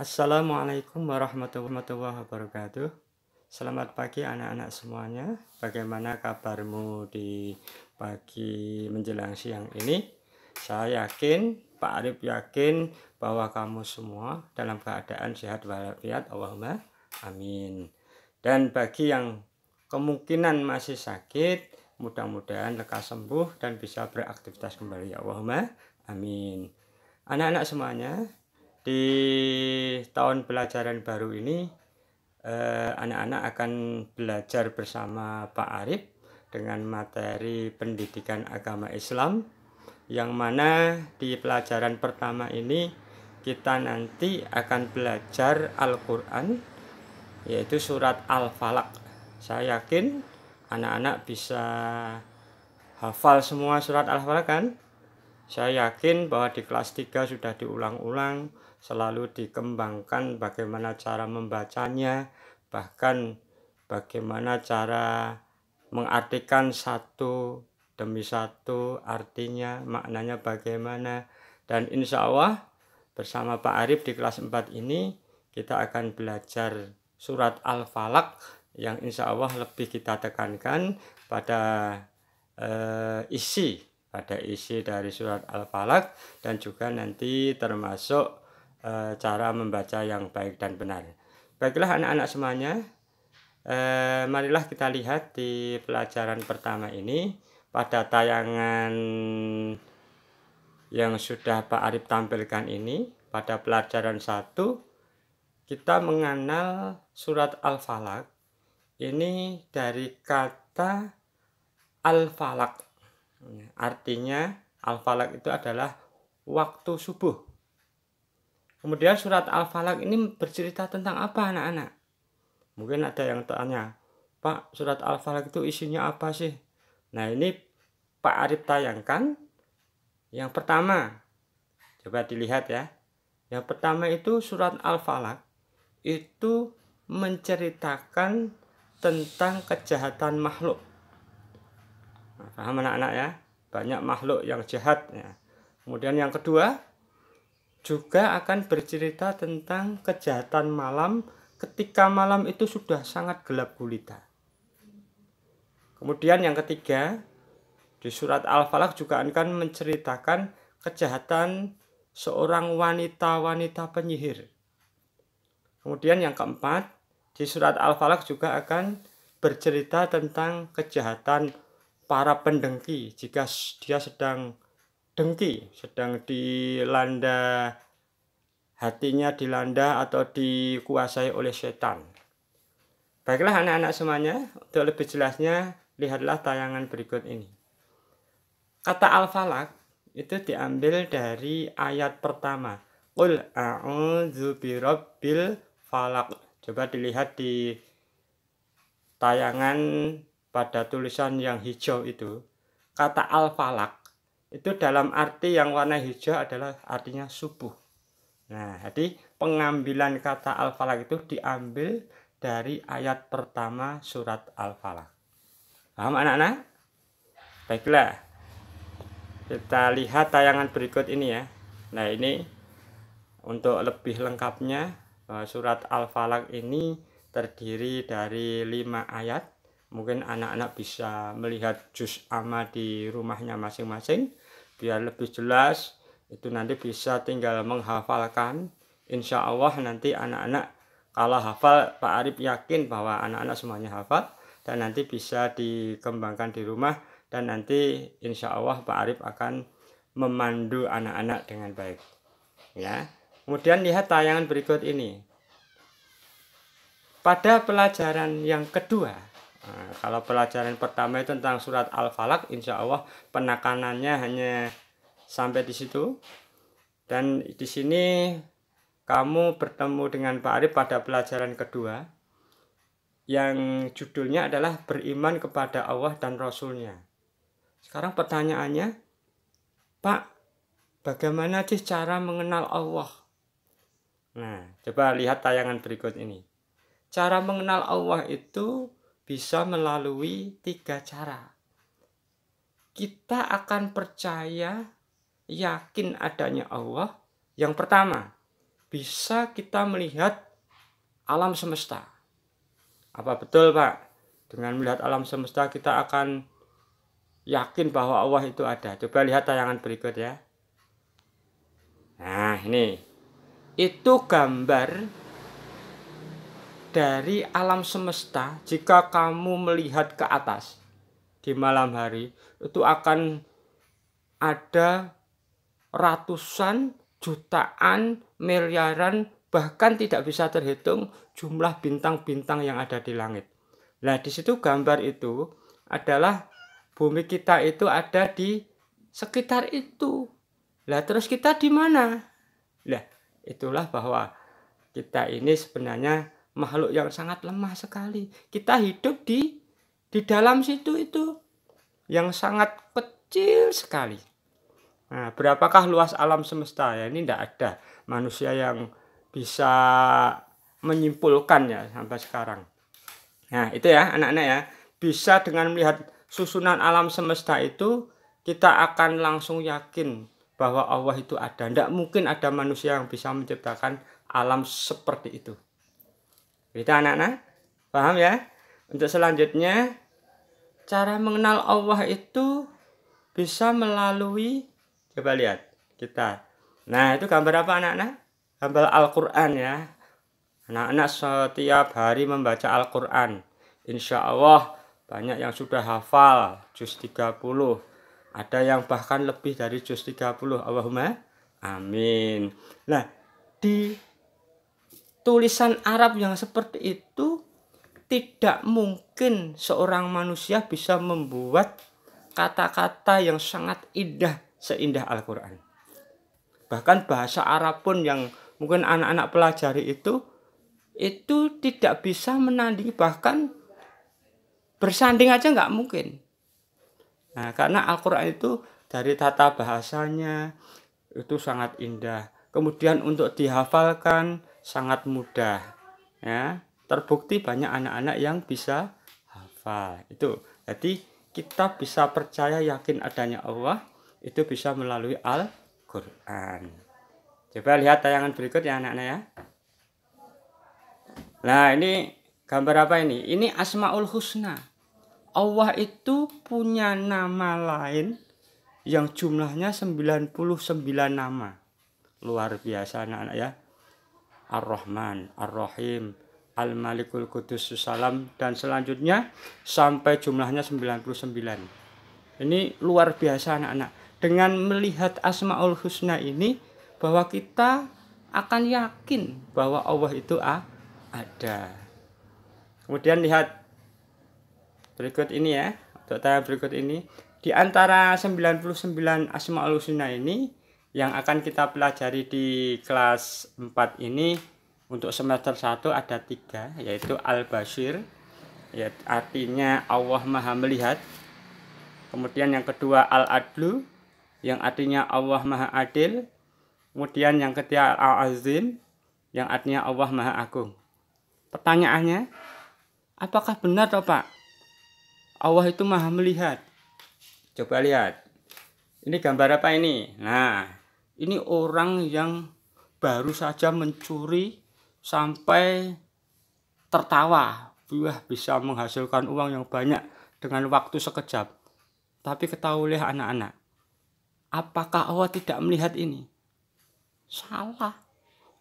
Assalamualaikum warahmatullahi wabarakatuh Selamat pagi anak-anak semuanya Bagaimana kabarmu di pagi menjelang siang ini Saya yakin, Pak Arif yakin bahwa kamu semua dalam keadaan sehat walafiat Allahumma amin Dan bagi yang kemungkinan masih sakit Mudah-mudahan lekas sembuh dan bisa beraktivitas kembali Allahumma amin Anak-anak semuanya di tahun pelajaran baru ini eh, anak-anak eh, akan belajar bersama Pak Arif dengan materi pendidikan agama Islam yang mana di pelajaran pertama ini kita nanti akan belajar Al-Quran yaitu surat Al-Falak saya yakin anak-anak bisa hafal semua surat Al-Falak kan saya yakin bahwa di kelas 3 sudah diulang-ulang, selalu dikembangkan bagaimana cara membacanya, bahkan bagaimana cara mengartikan satu demi satu artinya, maknanya bagaimana. Dan insya Allah bersama Pak Arif di kelas 4 ini kita akan belajar surat Al-Falak yang insya Allah lebih kita tekankan pada uh, isi pada isi dari surat Al-Falaq dan juga nanti termasuk e, cara membaca yang baik dan benar. Baiklah anak-anak semuanya, e, marilah kita lihat di pelajaran pertama ini pada tayangan yang sudah Pak Arif tampilkan ini pada pelajaran satu kita mengenal surat Al-Falaq ini dari kata Al-Falaq Iya. Artinya Al-Falak itu adalah waktu subuh. Kemudian surat Al-Falak ini bercerita tentang apa anak-anak? Mungkin ada yang tanya, Pak surat Al-Falak itu isinya apa sih? Nah ini Pak Arif tayangkan. Yang pertama, coba dilihat ya. Yang pertama itu surat Al-Falak itu menceritakan tentang kejahatan makhluk paham anak-anak ya? Banyak makhluk yang jahat. Ya. Kemudian yang kedua, juga akan bercerita tentang kejahatan malam ketika malam itu sudah sangat gelap gulita. Kemudian yang ketiga, di surat Al-Falaq juga akan menceritakan kejahatan seorang wanita-wanita penyihir. Kemudian yang keempat, di surat Al-Falaq juga akan bercerita tentang kejahatan para pendengki jika dia sedang dengki, sedang dilanda hatinya dilanda atau dikuasai oleh setan. Baiklah anak-anak semuanya, untuk lebih jelasnya lihatlah tayangan berikut ini. Kata al-falak itu diambil dari ayat pertama. Qul a'udzu birabbil falak. Coba dilihat di tayangan pada tulisan yang hijau itu, kata al-falak itu dalam arti yang warna hijau adalah artinya subuh. Nah, jadi pengambilan kata al-falak itu diambil dari ayat pertama surat al-falak. Paham anak-anak? Baiklah. Kita lihat tayangan berikut ini ya. Nah, ini untuk lebih lengkapnya eh, surat al-falak ini terdiri dari lima ayat mungkin anak-anak bisa melihat jus ama di rumahnya masing-masing biar lebih jelas itu nanti bisa tinggal menghafalkan insya Allah nanti anak-anak kalau hafal Pak Arif yakin bahwa anak-anak semuanya hafal dan nanti bisa dikembangkan di rumah dan nanti insya Allah Pak Arif akan memandu anak-anak dengan baik ya kemudian lihat tayangan berikut ini pada pelajaran yang kedua Nah, kalau pelajaran pertama itu tentang surat Al-Falak, insya Allah penekanannya hanya sampai di situ. Dan di sini kamu bertemu dengan Pak Arif pada pelajaran kedua yang judulnya adalah beriman kepada Allah dan Rasulnya. Sekarang pertanyaannya, Pak, bagaimana sih cara mengenal Allah? Nah, coba lihat tayangan berikut ini. Cara mengenal Allah itu bisa melalui tiga cara. Kita akan percaya, yakin adanya Allah. Yang pertama, bisa kita melihat alam semesta. Apa betul, Pak? Dengan melihat alam semesta kita akan yakin bahwa Allah itu ada. Coba lihat tayangan berikut ya. Nah, ini. Itu gambar dari alam semesta jika kamu melihat ke atas di malam hari itu akan ada ratusan jutaan miliaran bahkan tidak bisa terhitung jumlah bintang-bintang yang ada di langit. Nah, di situ gambar itu adalah bumi kita itu ada di sekitar itu. Lah terus kita di mana? Lah itulah bahwa kita ini sebenarnya makhluk yang sangat lemah sekali. Kita hidup di di dalam situ itu yang sangat kecil sekali. Nah, berapakah luas alam semesta ya? Ini tidak ada manusia yang bisa menyimpulkan ya sampai sekarang. Nah, itu ya anak-anak ya. Bisa dengan melihat susunan alam semesta itu kita akan langsung yakin bahwa Allah itu ada. Tidak mungkin ada manusia yang bisa menciptakan alam seperti itu. Berita anak-anak? Paham ya? Untuk selanjutnya, cara mengenal Allah itu bisa melalui, coba lihat, kita. Nah, itu gambar apa anak-anak? Gambar Al-Quran ya. Anak-anak setiap hari membaca Al-Quran. Insya Allah banyak yang sudah hafal juz 30. Ada yang bahkan lebih dari juz 30. Allahumma amin. Nah, di tulisan Arab yang seperti itu tidak mungkin seorang manusia bisa membuat kata-kata yang sangat indah seindah Al-Quran. Bahkan bahasa Arab pun yang mungkin anak-anak pelajari itu, itu tidak bisa menandingi bahkan bersanding aja nggak mungkin. Nah, karena Al-Quran itu dari tata bahasanya itu sangat indah. Kemudian untuk dihafalkan, sangat mudah ya terbukti banyak anak-anak yang bisa hafal itu jadi kita bisa percaya yakin adanya Allah itu bisa melalui Al-Quran coba lihat tayangan berikut ya anak-anak ya nah ini gambar apa ini ini Asma'ul Husna Allah itu punya nama lain yang jumlahnya 99 nama luar biasa anak-anak ya Ar-Rahman, Ar-Rahim, Al-Malikul Kudus Salam dan selanjutnya sampai jumlahnya 99. Ini luar biasa anak-anak. Dengan melihat Asmaul Husna ini bahwa kita akan yakin bahwa Allah itu ada. Kemudian lihat berikut ini ya, untuk berikut ini. Di antara 99 Asmaul Husna ini yang akan kita pelajari di kelas 4 ini untuk semester 1 ada tiga yaitu Al-Bashir ya, artinya Allah Maha Melihat kemudian yang kedua Al-Adlu yang artinya Allah Maha Adil kemudian yang ketiga Al-Azim yang artinya Allah Maha Agung pertanyaannya apakah benar toh Pak Allah itu Maha Melihat coba lihat ini gambar apa ini nah ini orang yang baru saja mencuri sampai tertawa wah bisa menghasilkan uang yang banyak dengan waktu sekejap tapi ketahui oleh anak-anak apakah Allah tidak melihat ini salah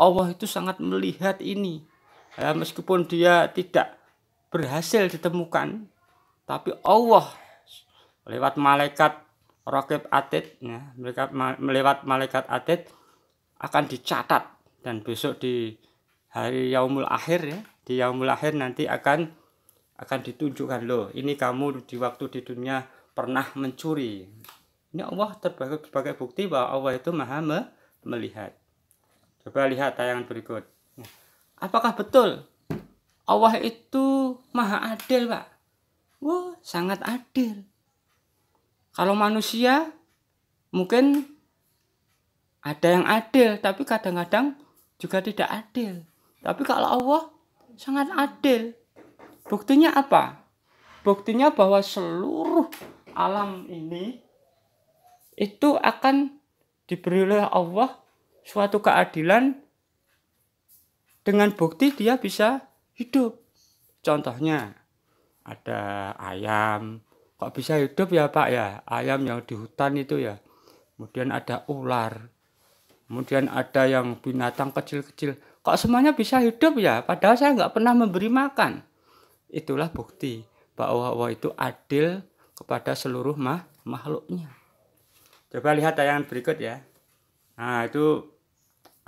Allah itu sangat melihat ini ya, meskipun dia tidak berhasil ditemukan tapi Allah lewat malaikat Rakib Atid ya, mereka melewat malaikat Atid akan dicatat dan besok di hari Yaumul Akhir ya, di Yaumul Akhir nanti akan akan ditunjukkan loh, ini kamu di waktu di dunia pernah mencuri. Ini Allah terbagi sebagai bukti bahwa Allah itu Maha melihat. Coba lihat tayangan berikut. Ya, apakah betul Allah itu Maha Adil, Pak? Wah, sangat adil kalau manusia mungkin ada yang adil, tapi kadang-kadang juga tidak adil. Tapi kalau Allah sangat adil. Buktinya apa? Buktinya bahwa seluruh alam ini itu akan diberi oleh Allah suatu keadilan dengan bukti dia bisa hidup. Contohnya ada ayam, kok bisa hidup ya Pak ya ayam yang di hutan itu ya kemudian ada ular kemudian ada yang binatang kecil-kecil kok semuanya bisa hidup ya padahal saya nggak pernah memberi makan itulah bukti bahwa Allah itu adil kepada seluruh mah makhluknya coba lihat tayangan berikut ya nah itu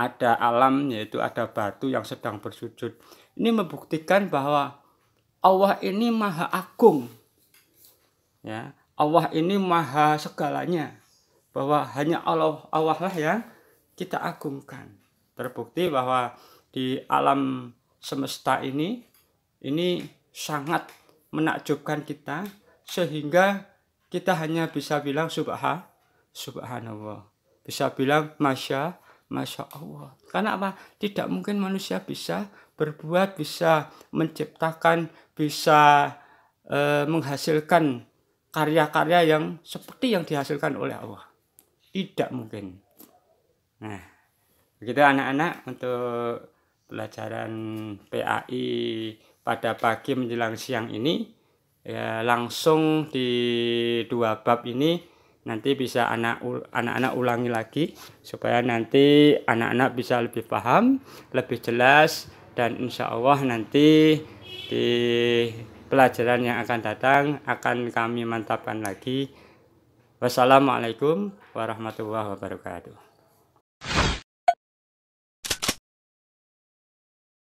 ada alam yaitu ada batu yang sedang bersujud ini membuktikan bahwa Allah ini maha agung ya Allah ini maha segalanya bahwa hanya Allah Allah lah yang kita agungkan terbukti bahwa di alam semesta ini ini sangat menakjubkan kita sehingga kita hanya bisa bilang subha subhanallah bisa bilang masya masya Allah karena apa tidak mungkin manusia bisa berbuat bisa menciptakan bisa e, menghasilkan karya-karya yang seperti yang dihasilkan oleh Allah. Tidak mungkin. Nah, begitu anak-anak untuk pelajaran PAI pada pagi menjelang siang ini ya langsung di dua bab ini nanti bisa anak anak-anak ulangi lagi supaya nanti anak-anak bisa lebih paham, lebih jelas dan insya Allah nanti di pelajaran yang akan datang akan kami mantapkan lagi. Wassalamualaikum warahmatullahi wabarakatuh.